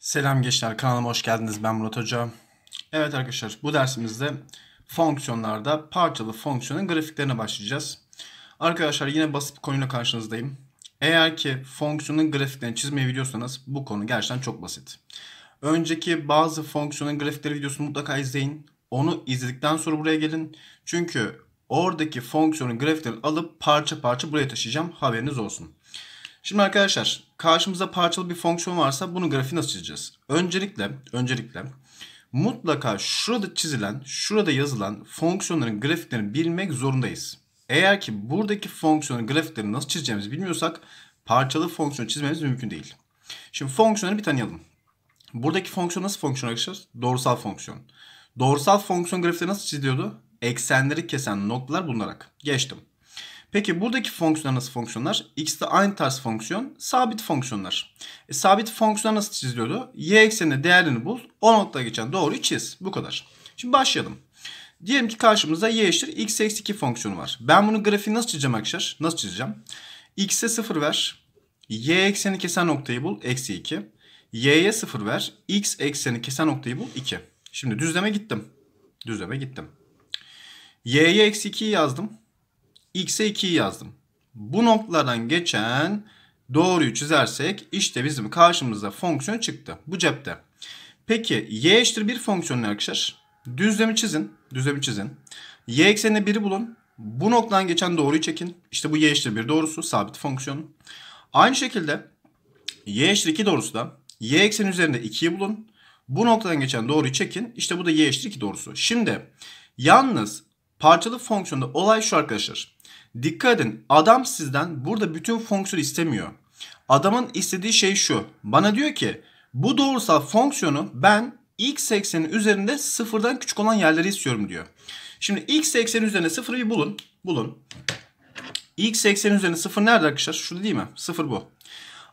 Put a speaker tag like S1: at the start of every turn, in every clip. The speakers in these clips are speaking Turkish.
S1: Selam gençler kanalıma hoş geldiniz ben Murat Hoca. Evet arkadaşlar bu dersimizde fonksiyonlarda parçalı fonksiyonun grafiklerine başlayacağız. Arkadaşlar yine basit bir konuyla karşınızdayım. Eğer ki fonksiyonun grafiklerini çizmeyi biliyorsanız bu konu gerçekten çok basit. Önceki bazı fonksiyonun grafikleri videosunu mutlaka izleyin. Onu izledikten sonra buraya gelin. Çünkü oradaki fonksiyonun grafiklerini alıp parça parça buraya taşıyacağım. Haberiniz olsun. Şimdi arkadaşlar karşımıza parçalı bir fonksiyon varsa bunun grafiği nasıl çizeceğiz? Öncelikle, öncelikle mutlaka şurada çizilen, şurada yazılan fonksiyonların grafiklerini bilmek zorundayız. Eğer ki buradaki fonksiyonun grafiklerini nasıl çizeceğimizi bilmiyorsak parçalı fonksiyon çizmemiz mümkün değil. Şimdi fonksiyonları bir tanıyalım. Buradaki fonksiyon nasıl fonksiyon arkadaşlar? Doğrusal fonksiyon. Doğrusal fonksiyon grafiği nasıl çiziliyordu? Eksenleri kesen noktalar bulunarak. Geçtim. Peki buradaki fonksiyonlar nasıl fonksiyonlar? X'te aynı tarz fonksiyon sabit fonksiyonlar. E, sabit fonksiyonlar nasıl çiziliyordu? Y ekseninde değerini bul. O noktaya geçen doğruyu çiz. Bu kadar. Şimdi başlayalım. Diyelim ki karşımızda y eşittir x eksi 2 fonksiyonu var. Ben bunu grafiği nasıl çizeceğim arkadaşlar? Nasıl çizeceğim? x'e 0 ver. y ekseni kesen noktayı bul. Eksi 2. y'ye 0 ver. x ekseni kesen noktayı bul. 2. Şimdi düzleme gittim. Düzleme gittim. y'ye eksi 2'yi yazdım x'e 2'yi yazdım. Bu noktalardan geçen doğruyu çizersek işte bizim karşımıza fonksiyon çıktı. Bu cepte. Peki y eşittir bir fonksiyonu arkadaşlar. Düzlemi çizin. Düzlemi çizin. Y eksenine 1'i bulun. Bu noktadan geçen doğruyu çekin. İşte bu y eşittir 1 doğrusu. Sabit fonksiyon. Aynı şekilde y eşittir 2 doğrusu da y ekseni üzerinde 2'yi bulun. Bu noktadan geçen doğruyu çekin. İşte bu da y eşittir 2 doğrusu. Şimdi yalnız Parçalı fonksiyonda olay şu arkadaşlar. Dikkat edin adam sizden burada bütün fonksiyon istemiyor. Adamın istediği şey şu. Bana diyor ki bu doğrusal fonksiyonu ben x ekseni üzerinde sıfırdan küçük olan yerleri istiyorum diyor. Şimdi x eksenin üzerine sıfırı bir bulun. Bulun. x eksenin üzerine sıfır nerede arkadaşlar? Şurada değil mi? Sıfır bu.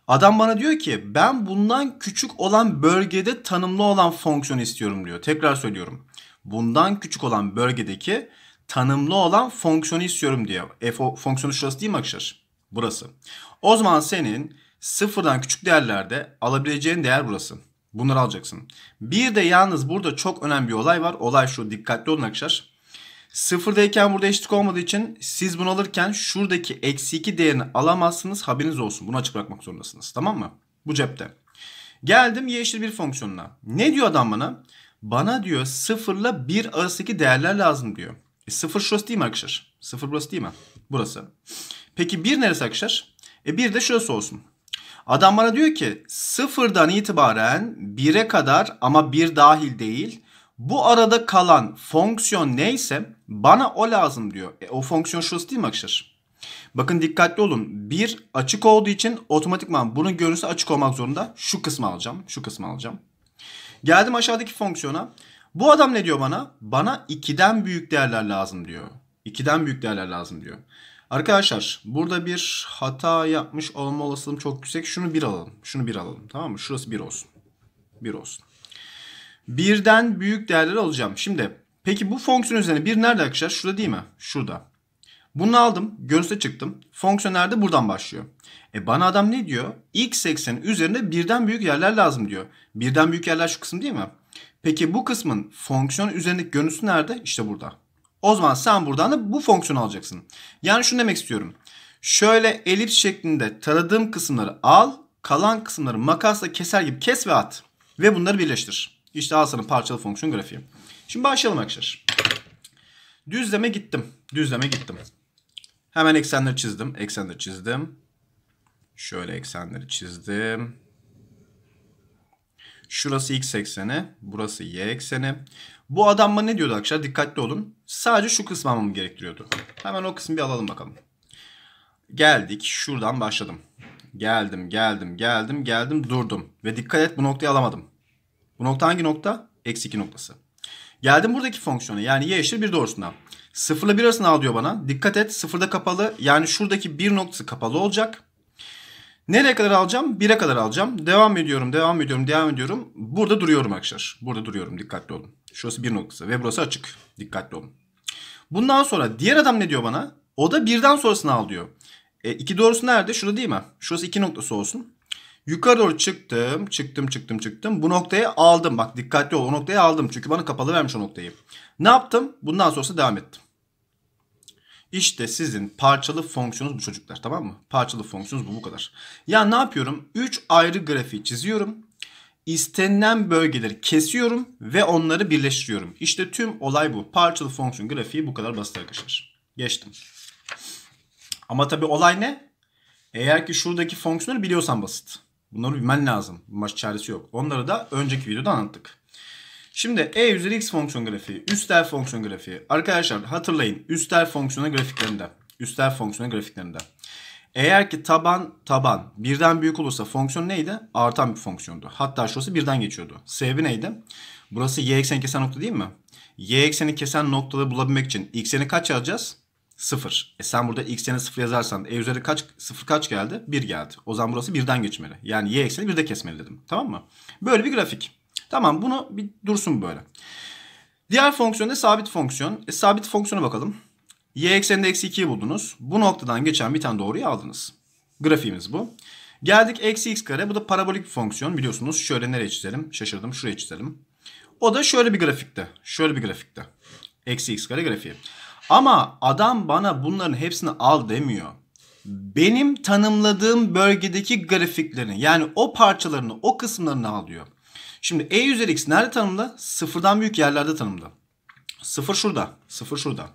S1: Adam bana diyor ki ben bundan küçük olan bölgede tanımlı olan fonksiyon istiyorum diyor. Tekrar söylüyorum. Bundan küçük olan bölgedeki tanımlı olan fonksiyonu istiyorum diyor. E fonksiyonu şurası değil mi arkadaşlar? Burası. O zaman senin sıfırdan küçük değerlerde alabileceğin değer burası. Bunları alacaksın. Bir de yalnız burada çok önemli bir olay var. Olay şu dikkatli olun arkadaşlar. Sıfırdayken burada eşitlik olmadığı için siz bunu alırken şuradaki eksi 2 değerini alamazsınız. Haberiniz olsun. Bunu açık bırakmak zorundasınız. Tamam mı? Bu cepte. Geldim y eşittir 1 fonksiyonuna. Ne diyor adam bana? Bana diyor 0 ile 1 arasındaki değerler lazım diyor. E, sıfır şurası değil mi arkadaşlar? Sıfır burası değil mi? Burası. Peki bir neresi arkadaşlar? E bir de şurası olsun. Adam bana diyor ki sıfırdan itibaren bire kadar ama bir dahil değil. Bu arada kalan fonksiyon neyse bana o lazım diyor. E, o fonksiyon şurası değil mi arkadaşlar? Bakın dikkatli olun. Bir açık olduğu için otomatikman bunun görüntüsü açık olmak zorunda. Şu kısmı alacağım. Şu kısmı alacağım. Geldim aşağıdaki fonksiyona. Bu adam ne diyor bana? Bana ikiden büyük değerler lazım diyor. İkiden büyük değerler lazım diyor. Arkadaşlar burada bir hata yapmış olma olasılığım çok yüksek. Şunu bir alalım. Şunu bir alalım. Tamam mı? Şurası bir olsun. bir olsun. Birden büyük değerler alacağım. Şimdi peki bu fonksiyon üzerine bir nerede arkadaşlar? Şurada değil mi? Şurada. Bunu aldım. Görüntüse çıktım. Fonksiyon nerede? buradan başlıyor. E bana adam ne diyor? X ekseni üzerinde birden büyük yerler lazım diyor. Birden büyük yerler şu kısım değil mi? Peki bu kısmın fonksiyon üzerindeki görüntüsü nerede? İşte burada. O zaman sen buradan da bu fonksiyonu alacaksın. Yani şunu demek istiyorum. Şöyle elips şeklinde taradığım kısımları al. Kalan kısımları makasla keser gibi kes ve at. Ve bunları birleştir. İşte al sana parçalı fonksiyon grafiği. Şimdi başlayalım arkadaşlar. Düzleme gittim. Düzleme gittim. Hemen eksenleri çizdim. Eksenleri çizdim. Şöyle eksenleri çizdim. Şurası x ekseni, burası y ekseni. Bu adam bana ne diyordu arkadaşlar? Dikkatli olun. Sadece şu kısmı almamı gerektiriyordu. Hemen o kısmı bir alalım bakalım. Geldik. Şuradan başladım. Geldim, geldim, geldim, geldim, durdum. Ve dikkat et bu noktayı alamadım. Bu nokta hangi nokta? Eksi 2 noktası. Geldim buradaki fonksiyona. Yani y eşittir 1 doğrusundan. 0 ile 1 arasını al diyor bana. Dikkat et sıfırda kapalı. Yani şuradaki 1 noktası kapalı olacak. Nereye kadar alacağım? 1'e kadar alacağım. Devam ediyorum, devam ediyorum, devam ediyorum. Burada duruyorum arkadaşlar. Burada duruyorum. Dikkatli olun. Şurası bir noktası ve burası açık. Dikkatli olun. Bundan sonra diğer adam ne diyor bana? O da birden sonrasını al diyor. E, doğrusu nerede? Şurada değil mi? Şurası iki noktası olsun. Yukarı doğru çıktım, çıktım, çıktım, çıktım. Bu noktayı aldım. Bak dikkatli ol. O noktayı aldım. Çünkü bana kapalı vermiş o noktayı. Ne yaptım? Bundan sonrası devam ettim. İşte sizin parçalı fonksiyonunuz bu çocuklar tamam mı? Parçalı fonksiyonunuz bu bu kadar. Ya ne yapıyorum? 3 ayrı grafiği çiziyorum. İstenilen bölgeleri kesiyorum ve onları birleştiriyorum. İşte tüm olay bu. Parçalı fonksiyon grafiği bu kadar basit arkadaşlar. Geçtim. Ama tabii olay ne? Eğer ki şuradaki fonksiyonları biliyorsan basit. Bunları bilmen lazım. Baş çaresi yok. Onları da önceki videoda anlattık. Şimdi e üzeri x fonksiyon grafiği, üstel fonksiyon grafiği. Arkadaşlar hatırlayın üstel fonksiyona grafiklerinde. Üstel fonksiyona grafiklerinde. Eğer ki taban taban birden büyük olursa fonksiyon neydi? Artan bir fonksiyondu. Hatta şurası birden geçiyordu. Sebebi neydi? Burası y ekseni kesen nokta değil mi? Y ekseni kesen noktaları bulabilmek için x'ini kaç yazacağız? 0. E sen burada x'eni 0 yazarsan e üzeri kaç 0 kaç geldi? 1 geldi. O zaman burası birden geçmeli. Yani y ekseni 1'de kesmeli dedim. Tamam mı? Böyle bir grafik. Tamam bunu bir dursun böyle. Diğer fonksiyon da sabit fonksiyon. E, sabit fonksiyona bakalım. Y ekseninde eksi 2'yi buldunuz. Bu noktadan geçen bir tane doğruyu aldınız. Grafiğimiz bu. Geldik eksi x kare. Bu da parabolik bir fonksiyon biliyorsunuz. Şöyle nereye çizelim? Şaşırdım. Şuraya çizelim. O da şöyle bir grafikte. Şöyle bir grafikte. Eksi x kare grafiği. Ama adam bana bunların hepsini al demiyor. Benim tanımladığım bölgedeki grafiklerini yani o parçalarını o kısımlarını alıyor. Şimdi e üzeri x nerede tanımlı? Sıfırdan büyük yerlerde tanımlı. Sıfır şurada. Sıfır şurada.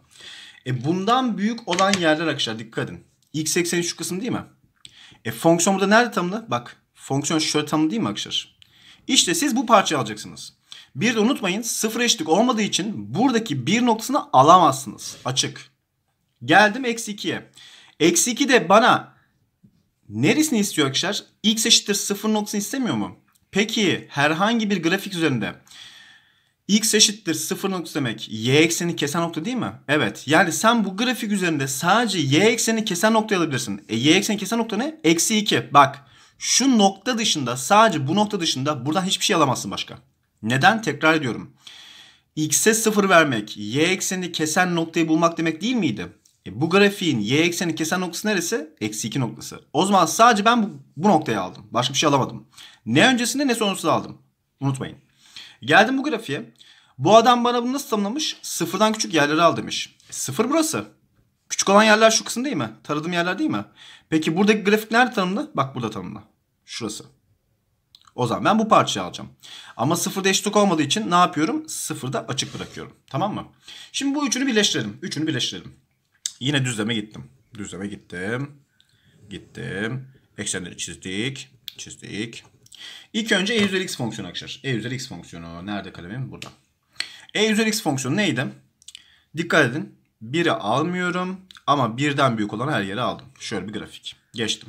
S1: E bundan büyük olan yerler arkadaşlar dikkat edin. X ekseni şu kısım değil mi? E fonksiyon burada nerede tanımlı? Bak fonksiyon şöyle tanımlı değil mi arkadaşlar? İşte siz bu parçayı alacaksınız. Bir de unutmayın sıfır eşitlik olmadığı için buradaki bir noktasını alamazsınız. Açık. Geldim eksi 2'ye. Eksi 2 de bana neresini istiyor arkadaşlar? X eşittir sıfır noktasını istemiyor mu? Peki herhangi bir grafik üzerinde x eşittir 0 noktası demek y ekseni kesen nokta değil mi? Evet. Yani sen bu grafik üzerinde sadece y ekseni kesen nokta alabilirsin. E, y ekseni kesen nokta ne? Eksi 2. Bak şu nokta dışında sadece bu nokta dışında buradan hiçbir şey alamazsın başka. Neden? Tekrar ediyorum. X'e 0 vermek y eksenini kesen noktayı bulmak demek değil miydi? E, bu grafiğin y ekseni kesen noktası neresi? Eksi 2 noktası. O zaman sadece ben bu, bu noktayı aldım. Başka bir şey alamadım. Ne öncesinde ne sonrası aldım. Unutmayın. Geldim bu grafiğe. Bu adam bana bunu nasıl tanımlamış? Sıfırdan küçük yerleri al demiş. E, sıfır burası. Küçük olan yerler şu kısım değil mi? Taradığım yerler değil mi? Peki buradaki grafik nerede tanımlı? Bak burada tanımlı. Şurası. O zaman ben bu parçayı alacağım. Ama sıfırda eşitlik olmadığı için ne yapıyorum? Sıfırda açık bırakıyorum. Tamam mı? Şimdi bu üçünü birleştirelim. Üçünü birleştirelim. Yine düzleme gittim. Düzleme gittim. Gittim. Eksenleri çizdik. Çizdik. İlk önce e üzeri x fonksiyonu arkadaşlar. E üzeri x fonksiyonu. Nerede kalemim? Burada. E üzeri x fonksiyonu neydi? Dikkat edin. 1'i almıyorum ama birden büyük olan her yere aldım. Şöyle bir grafik. Geçtim.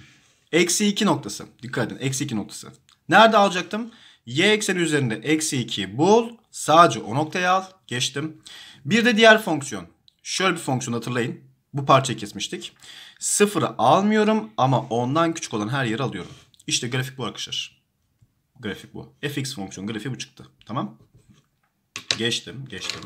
S1: Eksi 2 noktası. Dikkat edin. Eksi 2 noktası. Nerede alacaktım? Y ekseni üzerinde eksi 2 bul. Sadece o noktayı al. Geçtim. Bir de diğer fonksiyon. Şöyle bir fonksiyon hatırlayın bu parçayı kesmiştik. Sıfırı almıyorum ama ondan küçük olan her yeri alıyorum. İşte grafik bu arkadaşlar. Grafik bu. fx fonksiyon grafiği bu çıktı. Tamam. Geçtim, geçtim.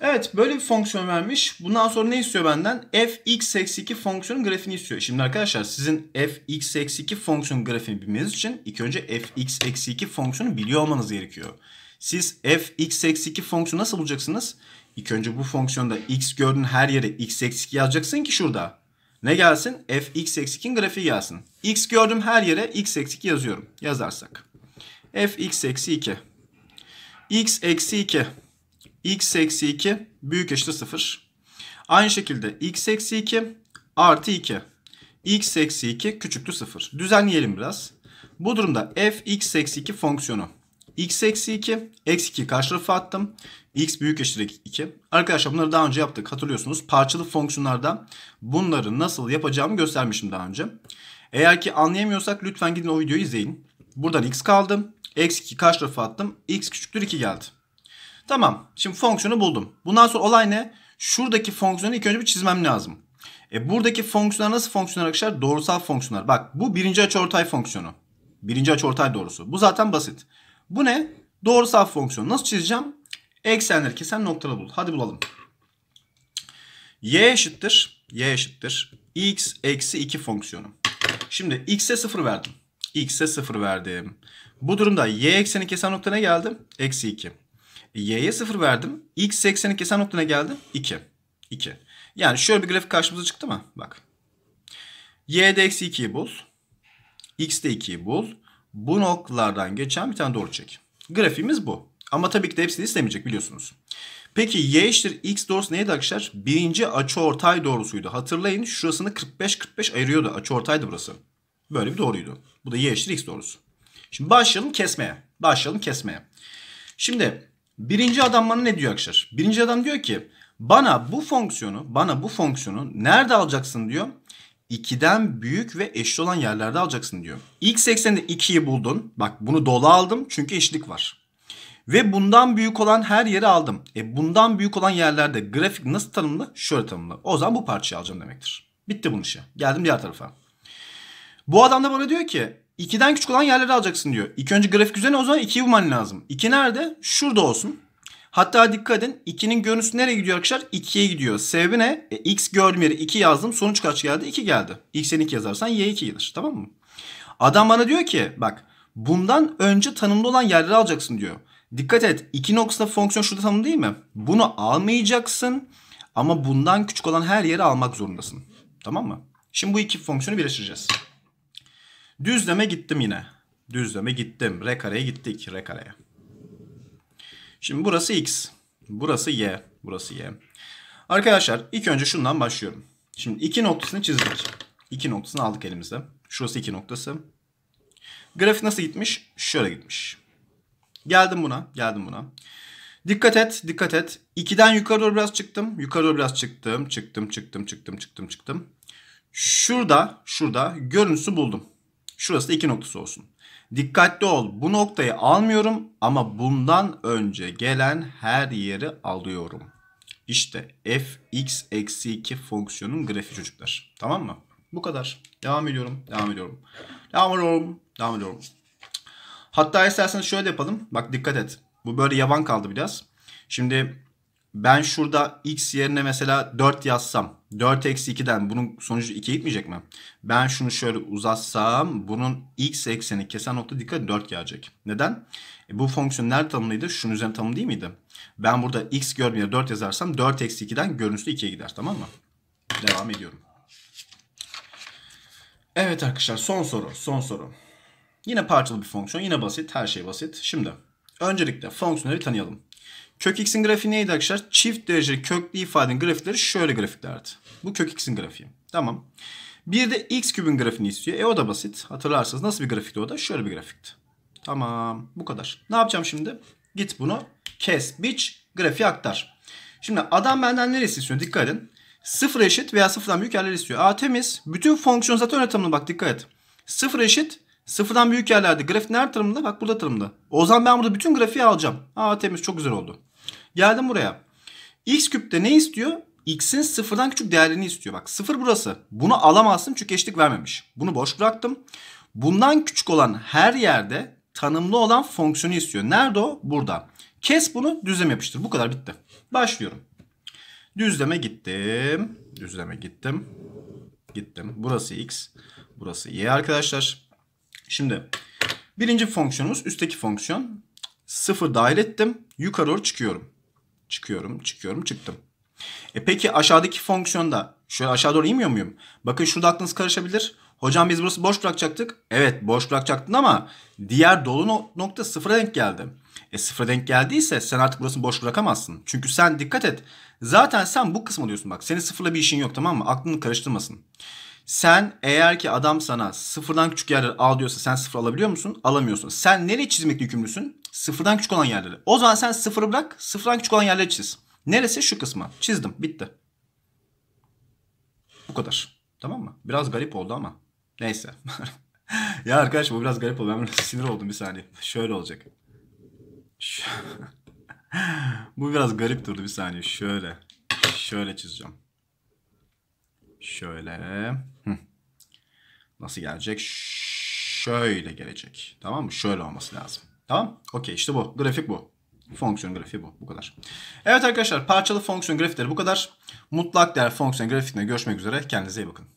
S1: Evet böyle bir fonksiyon vermiş. Bundan sonra ne istiyor benden? fx-2 fonksiyonun grafiğini istiyor. Şimdi arkadaşlar sizin fx-2 fonksiyon grafiğini bilmeniz için ilk önce fx-2 fonksiyonu biliyor olmanız gerekiyor. Siz fx-2 fonksiyonu nasıl bulacaksınız? İlk önce bu fonksiyonda x gördüğün her yere x eksi 2 yazacaksın ki şurada. Ne gelsin? f x eksi 2'nin grafiği gelsin. x gördüğüm her yere x eksi 2 yazıyorum. Yazarsak. f x eksi 2. x eksi 2. x eksi 2 büyük eşit 0. Aynı şekilde x eksi 2 artı 2. x eksi 2 küçüktür 0. Düzenleyelim biraz. Bu durumda f x eksi 2 fonksiyonu x eksi 2. Eksi 2 karşı tarafa attım. x büyük eşittir 2. Arkadaşlar bunları daha önce yaptık hatırlıyorsunuz. Parçalı fonksiyonlarda bunları nasıl yapacağımı göstermişim daha önce. Eğer ki anlayamıyorsak lütfen gidin o videoyu izleyin. Buradan x kaldı. Eksi 2 karşı tarafa attım. x küçüktür 2 geldi. Tamam. Şimdi fonksiyonu buldum. Bundan sonra olay ne? Şuradaki fonksiyonu ilk önce bir çizmem lazım. E buradaki fonksiyonlar nasıl fonksiyonlar arkadaşlar? Doğrusal fonksiyonlar. Bak bu birinci açıortay fonksiyonu. Birinci açıortay doğrusu. Bu zaten basit. Bu ne? Doğrusu af fonksiyonu. Nasıl çizeceğim? Eksenleri kesen noktaları bul. Hadi bulalım. Y eşittir. Y eşittir. X eksi 2 fonksiyonu. Şimdi x'e 0 verdim. X'e 0 verdim. Bu durumda y ekseni kesen noktana geldim. Eksi 2. Y'ye 0 verdim. X ekseni kesen noktana geldim. 2. 2. Yani şöyle bir grafik karşımıza çıktı mı? Bak. Y'de eksi 2'yi bul. X'de 2'yi bul bu noktalardan geçen bir tane doğru çek. Grafiğimiz bu. Ama tabii ki de hepsini istemeyecek biliyorsunuz. Peki y eşittir x doğrusu neydi arkadaşlar? Birinci açıortay doğrusuydu. Hatırlayın şurasını 45-45 ayırıyordu. Açıortaydı burası. Böyle bir doğruydu. Bu da y eşittir x doğrusu. Şimdi başlayalım kesmeye. Başlayalım kesmeye. Şimdi birinci adam bana ne diyor arkadaşlar? Birinci adam diyor ki bana bu fonksiyonu, bana bu fonksiyonu nerede alacaksın diyor. 2'den büyük ve eşit olan yerlerde alacaksın diyor. İlk eksende 2'yi buldun. Bak bunu dola aldım çünkü eşitlik var. Ve bundan büyük olan her yeri aldım. E bundan büyük olan yerlerde grafik nasıl tanımlı? Şöyle tanımlı. O zaman bu parçayı alacağım demektir. Bitti bunun işi. Geldim diğer tarafa. Bu adam da bana diyor ki 2'den küçük olan yerleri alacaksın diyor. İlk önce grafik üzerine o zaman 2'yi bulman lazım. 2 nerede? Şurada olsun. Hatta dikkat edin 2'nin görüntüsü nereye gidiyor arkadaşlar? 2'ye gidiyor. Sebebi ne? E, x gördüğüm yere 2 yazdım. Sonuç kaç geldi? 2 geldi. X'e 2 yazarsan y 2 gelir. Tamam mı? Adam bana diyor ki bak bundan önce tanımlı olan yerleri alacaksın diyor. Dikkat et 2 noktasında fonksiyon şurada tanımlı değil mi? Bunu almayacaksın ama bundan küçük olan her yeri almak zorundasın. Tamam mı? Şimdi bu iki fonksiyonu birleştireceğiz. Düzleme gittim yine. Düzleme gittim. R kareye gittik. R kareye. Şimdi burası x. Burası y. Burası y. Arkadaşlar ilk önce şundan başlıyorum. Şimdi iki noktasını çizdik. İki noktasını aldık elimizde. Şurası iki noktası. Grafik nasıl gitmiş? Şöyle gitmiş. Geldim buna. Geldim buna. Dikkat et. Dikkat et. 2'den yukarı doğru biraz çıktım. Yukarı doğru biraz çıktım. Çıktım. Çıktım. Çıktım. Çıktım. Çıktım. Şurada. Şurada görüntüsü buldum. Şurası da 2 noktası olsun. Dikkatli ol. Bu noktayı almıyorum ama bundan önce gelen her yeri alıyorum. İşte fx eksi 2 fonksiyonun grafiği çocuklar. Tamam mı? Bu kadar. Devam ediyorum. Devam ediyorum. Devam ediyorum. Devam ediyorum. Hatta isterseniz şöyle yapalım. Bak dikkat et. Bu böyle yaban kaldı biraz. Şimdi ben şurada x yerine mesela 4 yazsam 4 eksi 2'den bunun sonucu 2 gitmeyecek mi? Ben şunu şöyle uzatsam bunun x ekseni kesen nokta dikkat 4 gelecek. Neden? E, bu fonksiyon nerede tanımlıydı? Şunun üzerine tanımlı değil miydi? Ben burada x görmeye 4 yazarsam 4 eksi 2'den görüntüsü 2'ye gider tamam mı? Devam ediyorum. Evet arkadaşlar son soru son soru. Yine parçalı bir fonksiyon yine basit her şey basit. Şimdi öncelikle fonksiyonları tanıyalım. Kök x'in grafiği neydi arkadaşlar? Çift dereceli köklü ifadenin grafikleri şöyle grafiklerdi. Bu kök x'in grafiği. Tamam. Bir de x kübün grafiğini istiyor. E o da basit. Hatırlarsanız nasıl bir grafikti o da? Şöyle bir grafikti. Tamam. Bu kadar. Ne yapacağım şimdi? Git bunu kes, biç, grafiği aktar. Şimdi adam benden neresi istiyor? Dikkat edin. Sıfır eşit veya sıfırdan büyük yerler istiyor. A temiz. Bütün fonksiyon zaten öyle tanımlı. Bak dikkat et. Sıfır eşit Sıfırdan büyük yerlerde grafik nerede tanımlı? Bak burada tanımlı. O zaman ben burada bütün grafiği alacağım. Aa temiz çok güzel oldu. Geldim buraya. X küpte ne istiyor? X'in sıfırdan küçük değerini istiyor. Bak sıfır burası. Bunu alamazsın çünkü eşlik vermemiş. Bunu boş bıraktım. Bundan küçük olan her yerde tanımlı olan fonksiyonu istiyor. Nerede o? Burada. Kes bunu düzlem yapıştır. Bu kadar bitti. Başlıyorum. Düzleme gittim. Düzleme gittim. Gittim. Burası x. Burası y arkadaşlar. Şimdi birinci fonksiyonumuz üstteki fonksiyon. Sıfır dahil ettim. Yukarı doğru çıkıyorum. Çıkıyorum, çıkıyorum, çıktım. E peki aşağıdaki fonksiyonda şöyle aşağı doğru inmiyor muyum? Bakın şurada aklınız karışabilir. Hocam biz burası boş bırakacaktık. Evet boş bırakacaktın ama diğer dolu nokta sıfıra denk geldi. E sıfıra denk geldiyse sen artık burasını boş bırakamazsın. Çünkü sen dikkat et. Zaten sen bu kısmı diyorsun bak. Senin sıfırla bir işin yok tamam mı? Aklını karıştırmasın. Sen eğer ki adam sana sıfırdan küçük yerler al diyorsa sen sıfır alabiliyor musun? Alamıyorsun. Sen nereye çizmekle yükümlüsün? Sıfırdan küçük olan yerleri. O zaman sen sıfırı bırak sıfırdan küçük olan yerleri çiz. Neresi? Şu kısmı. Çizdim. Bitti. Bu kadar. Tamam mı? Biraz garip oldu ama. Neyse. ya arkadaş bu biraz garip oldu. Ben biraz sinir oldum bir saniye. Şöyle olacak. bu biraz garip durdu bir saniye. Şöyle. Şöyle çizeceğim. Şöyle. Nasıl gelecek? Şöyle gelecek. Tamam mı? Şöyle olması lazım. Tamam? Okey işte bu. Grafik bu. Fonksiyon grafiği bu. Bu kadar. Evet arkadaşlar parçalı fonksiyon grafikleri bu kadar. Mutlak değer fonksiyon grafiğinde görüşmek üzere. Kendinize iyi bakın.